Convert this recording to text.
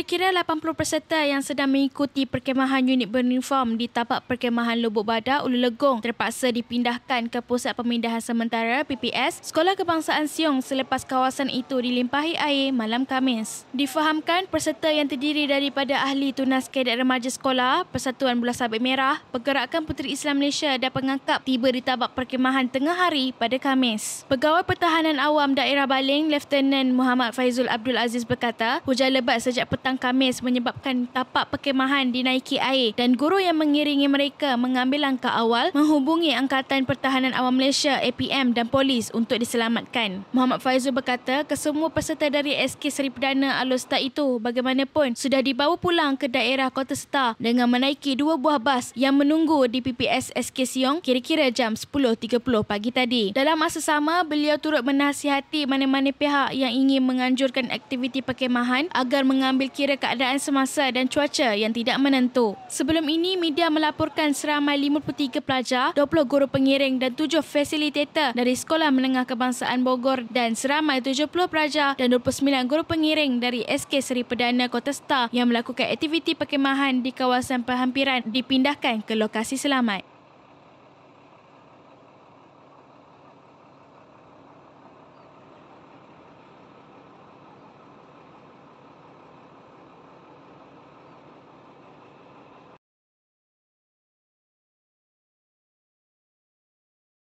Kira-kira 80 peserta yang sedang mengikuti perkemahan unit burning di tapak perkemahan Lubuk Badar Ulu Legong terpaksa dipindahkan ke Pusat Pemindahan Sementara PPS Sekolah Kebangsaan Siong selepas kawasan itu dilimpahi air malam Khamis. Difahamkan peserta yang terdiri daripada ahli tunas kadet remaja sekolah, Persatuan Bulan Sabit Merah, Pergerakan Puteri Islam Malaysia dan pengangkap tiba di tapak perkemahan tengah hari pada Khamis. Pegawai Pertahanan Awam Daerah Baling, Leftenan Muhammad Faizul Abdul Aziz berkata, hujan lebat sejak petang petang Kamis menyebabkan tapak perkemahan dinaiki air dan guru yang mengiringi mereka mengambil langkah awal menghubungi Angkatan Pertahanan Awam Malaysia APM dan polis untuk diselamatkan. Muhammad Faizul berkata kesemua peserta dari SK Seri Perdana Alusta itu bagaimanapun sudah dibawa pulang ke daerah Kota Setar dengan menaiki dua buah bas yang menunggu di PPS SK Siong kira-kira jam 10.30 pagi tadi. Dalam masa sama, beliau turut menasihati mana-mana pihak yang ingin menganjurkan aktiviti perkemahan agar mengambil kira keadaan semasa dan cuaca yang tidak menentu. Sebelum ini, media melaporkan seramai 53 pelajar, 20 guru pengiring dan 7 fasilitator dari Sekolah Menengah Kebangsaan Bogor dan seramai 70 pelajar dan 29 guru pengiring dari SK Seri Perdana Kota Star yang melakukan aktiviti perkemahan di kawasan perhampiran dipindahkan ke lokasi selamat.